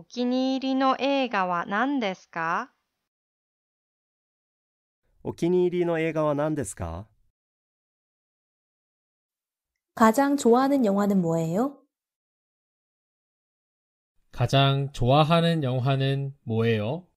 お気に入りの映画は何ですかお気に入りの映画は何ですか 가장 좋아하는 영화는 뭐예요? 가장 좋아하는 영화는 뭐예요?